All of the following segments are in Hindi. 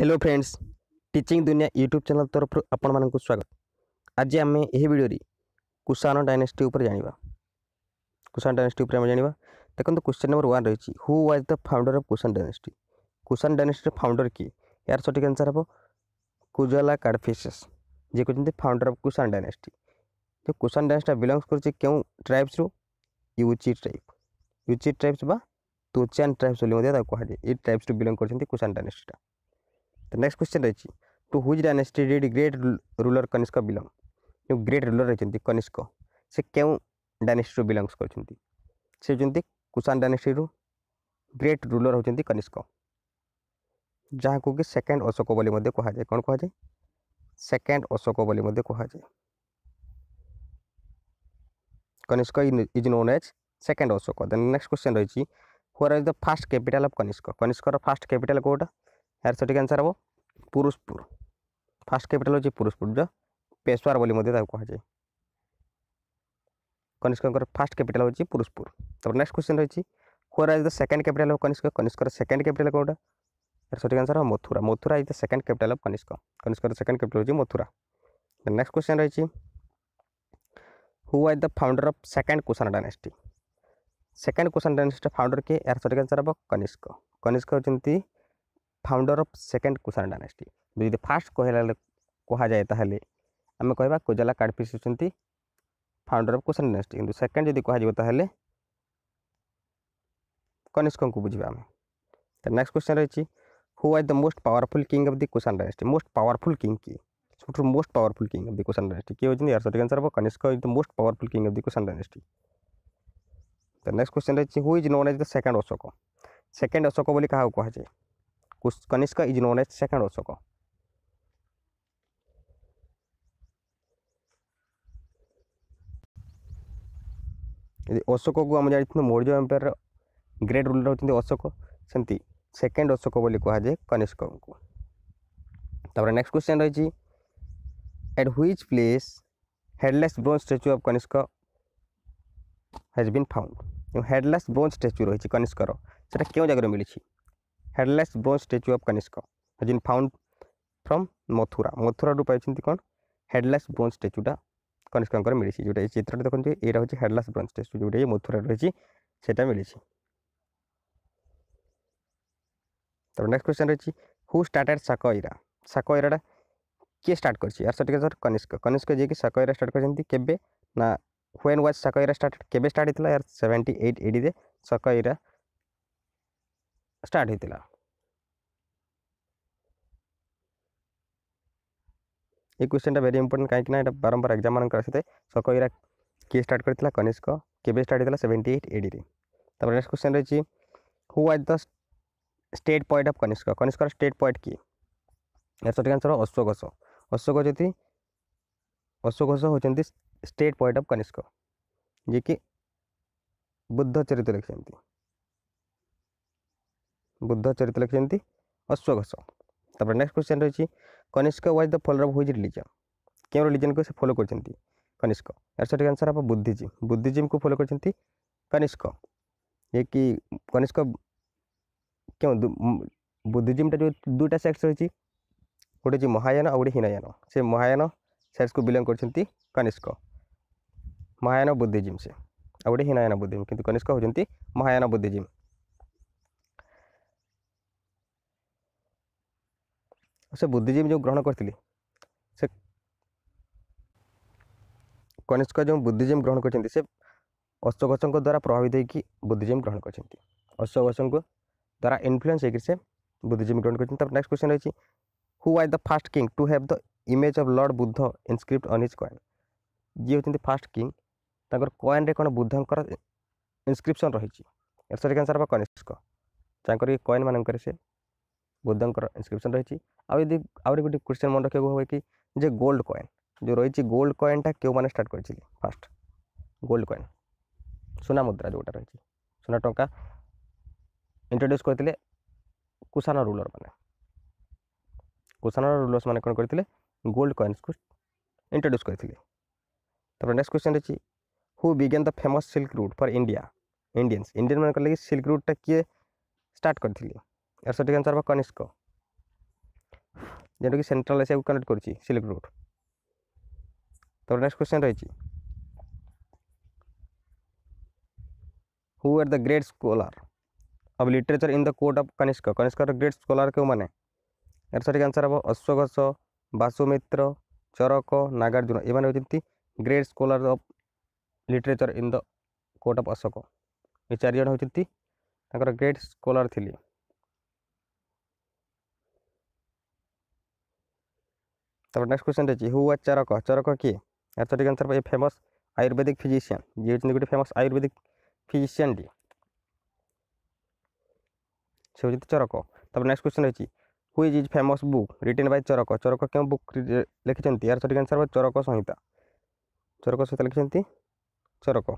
हेलो फ्रेंड्स टीचिंग दुनिया यूट्यूब चैनल तरफ आपण मान स्वागत आज आम यही भिडियो कुशाण डायनेस्टी जाना कुशाण डायनेस्टी आम जाना देखो तो क्वेश्चन नंबर वन रही who was the founder of Kushan dynasty Kushan dynasty founder किए यार सठिक आंसर हम कुजला कार्डफिशेस जी कहते फाउंडर अफ कुशाण डायनेस्टी तो कुशाण डायनेस्टी बिलंगस कर ट्राइब्स रु यूची ट्राइब यूची ट्राइब्स बा तुचान ट्राइब्स कहुए ये ट्राइब्स टू बिलंग करते कुशाण डायनेस्टीटा तो नेक्स्ट क्वेश्चन रही to which dynasty did great ruler Kanishka belong जो ग्रेट रूलर रही कनिष्क से क्यों डायनेस्टी बिलंगस कर कुसान डायनेस्टी ग्रेट रूलर होती कनिष्क जहाँ को कि सेकेंड अशोक बोली कहुए कौन जाए सेकेंड अशोक बोली कहुए Kanishka is known as second Ashoka then next question रही where is the first capital of Kanishka कनिष्कर फास्ट कैपिटाल कौटा यार सठिक आंसर हे पुरुषपुर फास्ट कैपिटाल हो पुरुषपुर जो पेशवार बोली कह जाए कनिष्क फास्ट कैपिटाल हो पुरुषपुर तर नेक्स्ट क्वेश्चन रही खोरा is the second capital of Kanishka Kanishka second capital कौटा यार सठिक आंसर हम Mathura Mathura is the second capital of Kanishka Kanishka second capital हो मथुरा नेक्स्ट क्वेश्चन रही who was the founder of second Kushan dynasty second Kushan dynasty founder किए यार सठिक आंसर हम कनिष्क कनिष्क होती founder of second Kushan dynasty जी फास्ट कह कह जाए तो आम कह कोजाला काड़फिश होती फाउंडर अफ कुषाण डायनेटी कि सेकेंड जदि कनिष्क को बुझा आम तो नेक्स्ट क्वेश्चन रही हू आज the most powerful king of the Kushan dynasty most powerful king किए सब most powerful king of the Kushan dynasty किए होती यार सठी आंसर हम Kanishka is the most powerful king of the Kushan dynasty तो नेक्स्ट क्वेश्चन रही who is known as the second Ashoka second Ashoka क्या कहुए Kanishka is known as second Ashoka यदि अशोक को आम जानते मौर्य एम्पायर ग्रेट रूलर होती अशोक सेमती सेकेंड अशोक बोली कहुए कनिष्क को नेक्स्ट क्वेश्चन रही at which place headless bronze statue of Kanishka has been found headless bronze statue रही कनिष्कर से क्यों जगह मिली headless bronze statue of Kanishka has found from Mathura ମଥୁରାରୁ ପାଇଛନ୍ତି କ'ଣ ହେଡ଼ଲେସ୍ ବ୍ରୋଞ୍ଜ ଷ୍ଟାଚ୍ୟୁଟା କନିଷ୍କଙ୍କର ମିଳିଛି ଯେଉଁଟା ଏଇ ଚିତ୍ରଟା ଦେଖନ୍ତୁ ଏଇଟା ହେଉଛି ହେଡ଼ଲେସ୍ ବ୍ରୋଞ୍ଜ ଷ୍ଟାଚ୍ୟୁ ଯେଉଁଟା ଏଇ ମଥୁରାରେ ରହିଛି ସେଇଟା ମିଳିଛି ତାପରେ ନେକ୍ସଟ କ୍ୱେଶ୍ଚନ୍ ରହିଛି ହୁ ଷ୍ଟାର୍ଟେଡ଼ ସାକ ଇରା ସାକ ଇରାଟା କିଏ ଷ୍ଟାର୍ଟ କରିଛି ଆର୍ ସଠିକ୍ ସାର୍ କନିଷ୍କ କନିଷ୍କ ଯିଏକି ସାକ ଇରା ଷ୍ଟାର୍ଟ କରିଛନ୍ତି କେବେ ନା when was Saka era start କେବେ ଷ୍ଟାର୍ଟ ହେଇଥିଲା ୟାର ସେଭେଣ୍ଟି ଏଇଟ୍ ଏଡ଼ିରେ ସାକ ଇରା स्टार्ट होता ये क्वेश्चन टा भेरी इंपोर्टां कहीं बारंबार एग्जाम मानक आए सकरा किए स्टार्ट कर कनिष्क केवे स्टार्ट होता सेवेन्टी एट एडी तर नेक्स्ट क्वेश्चन रही हू आज the state point of Kanishka Kanishka state point किए सठिक आंसर अश्वघोष अश्वघोष जी अश्वघोष हो स्टेट पॉइंट अफ कनिष्क जी कि बुद्ध चरित्र लिखती बुद्ध चरित्र लिखी अश्वघस तपर नेक्स्ट क्वेश्चन रही Kanishka was the follower of which religion क्यों रिलीजन को से फलो करते कनिष्क यार सठ आंसर हम बुद्धिजीम बुद्धिजीम को फलो करते ये कि कनिष्क क्यों बुद्धिजीमटा जो दुईटा सेक्स रही गोटे महायान आ गए हीनयान से महायान सेक्स को बिलंग करते कनिष्क महायान बुद्धिजीम से आ गए हीनयान बुद्धिम कि कनिष्क होती महायान बुद्धिजीम ସେ ବୁଦ୍ଧିଜୀବୀ ଯେଉଁ ଗ୍ରହଣ କରିଥିଲି ସେ କନିଷ୍କ ଯେଉଁ ବୁଦ୍ଧିଜୀବୀ ଗ୍ରହଣ କରିଛନ୍ତି ସେ ଅଶୋକଙ୍କ ଦ୍ୱାରା ପ୍ରଭାବିତ ହେଇକି ବୁଦ୍ଧିଜୀବୀ ଗ୍ରହଣ କରିଛନ୍ତି ଅଶୋକଙ୍କ ଦ୍ୱାରା ଇନଫ୍ଲୁଏନ୍ସ ହେଇକି ସେ ବୁଦ୍ଧିଜୀବୀ ଗ୍ରହଣ କରିଛନ୍ତି ତାପରେ ନେକ୍ସଟ କ୍ୱେଶ୍ଚନ୍ ରହିଛି who are the first king to have the image of lord Buddha inscript on his coin ଯିଏ ହେଉଛନ୍ତି ଫାଷ୍ଟ କିଙ୍ଗ ତାଙ୍କର କଏନ୍ରେ କ'ଣ ବୁଦ୍ଧଙ୍କର ଇନସ୍କ୍ରିପ୍ସନ୍ ରହିଛି ଏହାର ସଠିକ୍ ଆନ୍ସର୍ ହେବ କନିଷ୍କ ତାଙ୍କର ଏ କଏନ୍ ମାନଙ୍କରେ ସେ ବୁଦ୍ଧଙ୍କର ଇନ୍ସ୍କ୍ରିପ୍ସନ୍ ରହିଛି ଆଉ ଯଦି ଆହୁରି ଗୋଟେ କ୍ୱେଶ୍ଚନ୍ ମନେ ରଖିବାକୁ ହେବ କି ଯେ ଗୋଲ୍ଡ କଏନ୍ ଯେଉଁ ରହିଛି ଗୋଲ୍ଡ କଏନ୍ଟା କେଉଁମାନେ ଷ୍ଟାର୍ଟ କରିଥିଲେ ଫାର୍ଷ୍ଟ ଗୋଲ୍ଡ କଏନ୍ ସୁନା ମୁଦ୍ରା ଯେଉଁଟା ରହିଛି ସୁନା ଟଙ୍କା ଇଣ୍ଟ୍ରୋଡ୍ୟୁସ୍ କରିଥିଲେ କୁସାନ ରୁଲର୍ ମାନେ କୁସାନର ରୁଲର୍ସ ମାନେ କ'ଣ କରିଥିଲେ ଗୋଲ୍ଡ କଏନ୍ସକୁ ଇଣ୍ଟ୍ରୋଡ୍ୟୁସ୍ କରିଥିଲେ ତାପରେ ନେକ୍ସଟ କ୍ୱେଶ୍ଚନ୍ ରହିଛି who began the famous silk route for India Indians Indian ମାନଙ୍କର ଲାଗି ସିଲ୍କ ରୁଟ୍ଟା କିଏ ଷ୍ଟାର୍ଟ କରିଥିଲେ আর সঠিক অ্যান্সার হবে কনিষ্ক যেটাকি সেন্ট্রাল এশিয়াকে কানেক্ট করছি সিল্ক রুট তারপরে নেক্সট কোশ্চেন রয়েছে who are the great scholar of literature in the court of Kanishka কনিষ্কর গ্রেট স্কলার কেউ মানে এর সঠিক আনসার হব অশ্বঘোষ বাসুমিত্র চরক নাগার্জুন এমানে হচ্ছেন great scholar of literature in the court of Ashoka এই চারিজন হচ্ছেন তাঁর গ্রেট স্কলার থিলি তারপর নেক্সট কোশ্চেন রয়েছে হু ওয়াজ চারক চারক কি এর সঠিক আনসার পাই ফেমস আয়ুর্বেদিক ফিজিশিয়ান যে হচ্ছেন গোটে ফেমস আয়ুর্বেদিক ফিজিশিয়ানটি সে হচ্ছে চরক তারপর নেক্সট কোশ্চেন রয়েছে which is famous book written by Charaka Charaka কেউ বুক লিখিছেন এর সঠিক আনসার হচ্ছে চরক সংহিতা চরক সংহিতা লিখিছেন চরক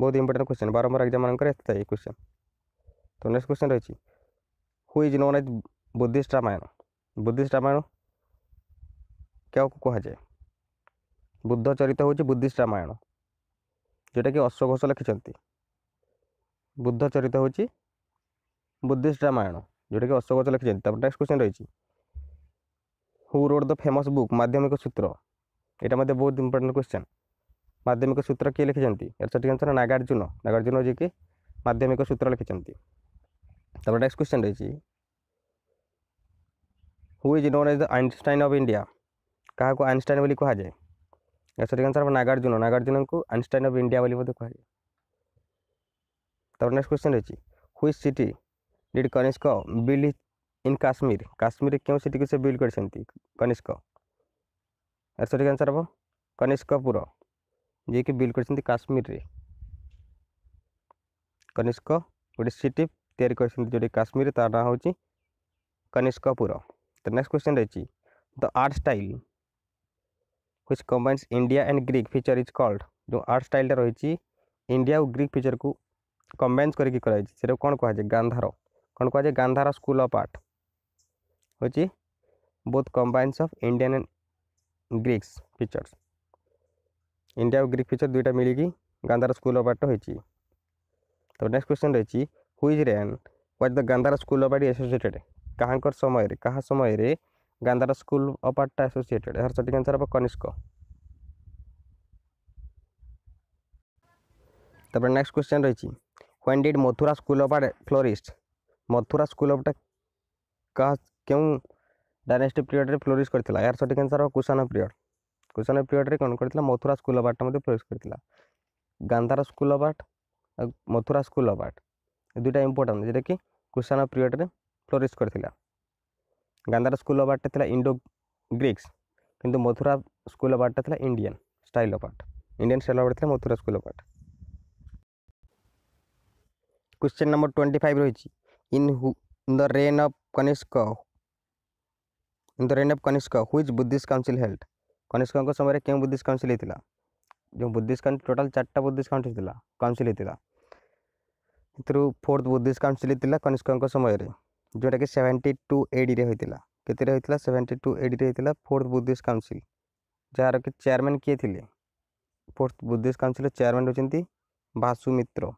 ବହୁତ ଇମ୍ପୋର୍ଟାଣ୍ଟ କ୍ୱେଶ୍ଚନ୍ ବାରମ୍ବାର ଏକ୍ଜାମମାନଙ୍କର ଆସିଥାଏ ଏ କ୍ୱେଶ୍ଚନ୍ ତ ନେକ୍ସଟ କ୍ୱେଶ୍ଚନ୍ ରହିଛି who is known as Buddhist Ramayana Buddhist Ramayana କାହାକୁ କୁହାଯାଏ ବୁଦ୍ଧ ଚରିତ ହେଉଛି ବୁଦ୍ଧିଷ୍ଟ ରାମାୟଣ ଯେଉଁଟାକି ଅଶ୍ୱଘୋଷ ଲେଖିଛନ୍ତି ବୁଦ୍ଧ ଚରିତ ହେଉଛି ବୁଦ୍ଧିଷ୍ଟ ରାମାୟଣ ଯେଉଁଟାକି ଅଶୋକଚ ଲେଖିଛନ୍ତି ତାପରେ ନେକ୍ସଟ କ୍ୱେଶ୍ଚନ୍ ରହିଛି who wrote the famous book Madhyamika Sutra ଏଇଟା ମଧ୍ୟ ବହୁତ ଇମ୍ପୋର୍ଟାଣ୍ଟ କ୍ୱେଶ୍ଚନ୍ ମାଧ୍ୟମିକ ସୂତ୍ର କିଏ ଲେଖିଛନ୍ତି ଏହାର ସଠିକ୍ ଆନ୍ସର୍ ନାଗାର୍ଜୁନ ନାଗାର୍ଜୁନ ଯିଏକି ମାଧ୍ୟମିକ ସୂତ୍ର ଲେଖିଛନ୍ତି ତାପରେ ନେକ୍ସଟ କ୍ୱେଶ୍ଚନ୍ ରହିଛି who is known as the Einstein of India क्या आइनस्टाइन भी कहुए सठिक आंसर हम नागार्जुन नागार्जुन को आइनस्टाइन अफ इंडिया कहुए तर नेक्स्ट क्वेश्चन रही which city did Kanishka build in Kashmir Kashmir क्यों सिटी को से बिल्ड कर कनिष्क सठिक आंसर हम कनिष्कपुर जी बिल बिल्ड कर काश्मीर कनिष्क गोटे सिटी तैयारी कर काश्मीर तार ना हूँ कनिष्कपुर तो नेक्स्ट क्वेश्चन रही the art style which combines India and Greek feature is called जो आर्ट स्टाइल रही इंडिया और ग्रीक फिचर को combines करके कौन कहुए गांधार कौन कह गांधार स्कूल अफ आर्ट हूँ both combines of Indian and Greeks features India और ग्रीक फीचर दुईटा मिलिकी गांधार स्कूल अफ आर्ट रही तो नेक्स्ट क्वेश्चन रही whose reign was the Gandhara school of art एसोसीएटेड କାହାଙ୍କର ସମୟରେ କାହା ସମୟରେ ଗାନ୍ଧାର ସ୍କୁଲ ଅଫ୍ ଆର୍ଟଟା ଆସୋସିଏଟେଡ୍ ଏହାର ସଠିକ୍ ଆନ୍ସର୍ ହେବ କନିଷ୍କ ତାପରେ ନେକ୍ସଟ କ୍ୱେଶ୍ଚନ୍ ରହିଛି when did Mathura school of art flourish Mathura school ଅଫ୍ଟା କାହା କେଉଁ ଡାଇନାଷ୍ଟି ପିରିୟଡ଼ରେ ଫ୍ଲୋରିଶ କରିଥିଲା ଏହାର ସଠିକ୍ ଆନ୍ସର୍ ହେବ କୁଶାନ ପିରିୟଡ଼ କୁଶାନ ପିରିୟଡ଼ରେ କ'ଣ କରିଥିଲା ମଥୁରା ସ୍କୁଲ ଅଫ୍ ଆର୍ଟଟା ମଧ୍ୟ ଫ୍ଲୋରିଶ କରିଥିଲା ଗାନ୍ଧାର ସ୍କୁଲ ଅଫ୍ ଆର୍ଟ ଆଉ ମଥୁରା ସ୍କୁଲ ଅଫ୍ ଆର୍ଟ ଏ ଦୁଇଟା ଇମ୍ପୋର୍ଟାଣ୍ଟ ଯେଉଁଟାକି କୁଶାନ ପିରିୟଡ଼ରେ फ्लोरीश कर गांधार स्कूल अफ आर्ट লা ইন্ডো গ্রিক্স কিন্তু মথুরা স্কুল অফ আর্টটা লা Indian style of art Indian style of art লা Mathura school question number twenty five रही in the reign of Kanishka in the reign of Kanishka which Buddhist council held Kanishka समय क्यों बुद्धिस्ट काउनसिल होता जो Buddhist council total चार्टा Buddhist council council होता फोर्थ बुद्धिस्ट काउनसिल होता कनिष्क समय ଯେଉଁଟାକି ସେଭେଣ୍ଟି ଟୁ ଏଡ଼ିରେ ହୋଇଥିଲା କେତେରେ ହୋଇଥିଲା ସେଭେଣ୍ଟି ଟୁ ଏଡ଼ିରେ ହୋଇଥିଲା ଫୋର୍ଥ ବୁଦ୍ଧିଷ୍ଟ କାଉନସିଲ୍ ଯାହାର କି ଚେୟାରମ୍ୟାନ୍ କିଏ ଥିଲେ ଫୋର୍ଥ ବୁଦ୍ଧିଷ୍ଟ କାଉନସିଲ୍ର ଚେୟାରମ୍ୟାନ୍ ହେଉଛନ୍ତି ବାସୁମିତ୍ର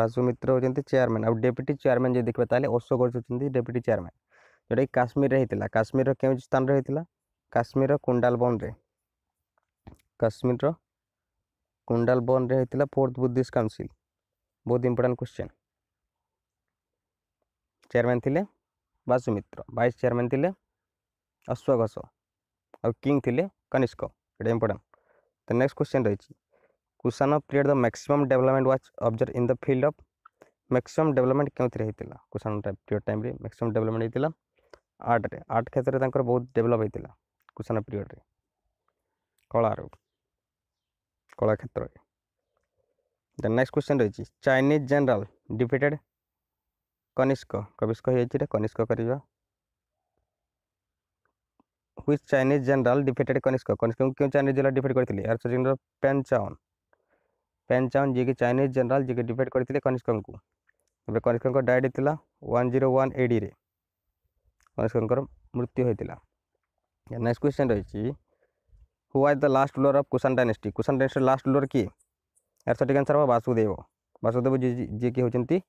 ବାସୁମିତ୍ର ହେଉଛନ୍ତି ଚେୟାରମ୍ୟାନ୍ ଆଉ ଡେପୁଟି ଚେୟାରମ୍ୟାନ୍ ଯଦି ଦେଖିବା ତାହେଲେ ଅଶୋକ ହେଉଛନ୍ତି ଡେପୁଟି ଚେୟାରମ୍ୟାନ୍ ଯେଉଁଟାକି କାଶ୍ମୀରରେ ହୋଇଥିଲା କାଶ୍ମୀରର କେଉଁ ସ୍ଥାନରେ ହୋଇଥିଲା କାଶ୍ମୀରର କୁଣ୍ଡାଲବନରେ କାଶ୍ମୀରର କୁଣ୍ଡାଲବନରେ ହୋଇଥିଲା ଫୋର୍ଥ ବୁଦ୍ଧିଷ୍ଟ କାଉନସିଲ୍ ବହୁତ ଇମ୍ପୋର୍ଟାଣ୍ଟ କ୍ୱେଶ୍ଚନ୍ चेयरमैन थे वासुमित्र वाइस चेयरमैन थे अश्वघोष आउ कि कनिष्क ये इंपोर्टाट तो नेक्स्ट क्वेश्चन रही Kushan period the maximum development was observed in the field of maximum development क्यों होता Kushan period time maximum development होता आर्ट्रे आर्ट क्षेत्र में बहुत डेभलप होता कुशान पीरियड कलार कला क्षेत्र नेक्स्ट क्वेश्चन रही Chinese general defeated Kanishka Kanishka Kanishka कर हुई Chinese general defeated Kanishka Kanishka क्यों चाइनीज जनरल डिफेट करते Pan Chao Pan Chao ji Chinese general ji defeat करते कनिष्क को कनिष्क डायट था one zero one AD Kanishka मृत्यु होता नेक्स्ट क्वेश्चन रही हू आज the last ruler of Kushan dynasty Kushan dynasty last ruler किए यार सठिक आंसर हम वासुदेव वासुदेव जी जी होती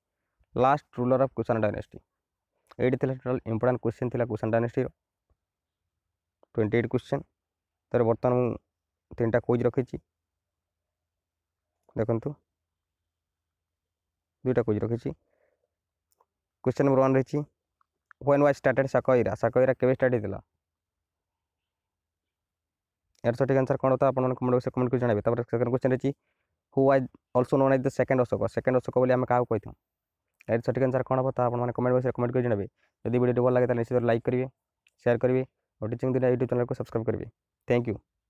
last ruler of Kushan dynasty eighty ଥିଲା ଟୋଟାଲ୍ ଇମ୍ପୋର୍ଟାଣ୍ଟ କ୍ୱେଶ୍ଚିନ୍ ଥିଲା କୁଶାନ ଡାଇନେଷ୍ଟିର ଟ୍ୱେଣ୍ଟି ଏଇଟ୍ କ୍ୱେଶ୍ଚିନ୍ ତା'ର ବର୍ତ୍ତମାନ ମୁଁ ତିନିଟା କୋଜ୍ ରଖିଛି ଦେଖନ୍ତୁ ଦୁଇଟା କୋଜ୍ ରଖିଛି କ୍ୱେଶ୍ଚିନ୍ ନମ୍ବର ୱାନ୍ ରହିଛି when was started Saka era Saka era କେବେ ଷ୍ଟାର୍ଟ ହେଇଥିଲା ଏହାର ସଠିକ୍ ଆନ୍ସର୍ କ'ଣ ତା ଆପଣମାନେ କମେଣ୍ଟ ବକ୍ସରେ କମେଣ୍ଟ କରି ଜଣାଇବେ ତାପରେ ସେକେଣ୍ଡ କ୍ୱେଶ୍ଚିନ୍ ରହିଛି who was also known as the second Ashoka second Ashoka ବୋଲି ଆମେ କାହାକୁ କହିଥାଉ ଏହାର ସଠିକ୍ ଆନ୍ସର୍ କ'ଣ ହେବ ତାହା ଆପଣମାନେ କମେଣ୍ଟ ବକ୍ସରେ କମେଣ୍ଟ କରି ଜଣାଇବେ ଯଦି ଭିଡ଼ିଓଟି ଭଲ ଲାଗେ ତାହେଲେ ନିଶ୍ଚିତ ଲାଇକ୍ କରିବେ ସେୟାର କରିବେ ଆଉ ଟିଚିଂ ଦୁନିଆ ୟୁଟ୍ୟୁବ୍ ଚ୍ୟାନେଲ୍କୁ ସବସ୍କ୍ରାଇବ୍ କରିବେ ଥ୍ୟାଙ୍କ ୟୁ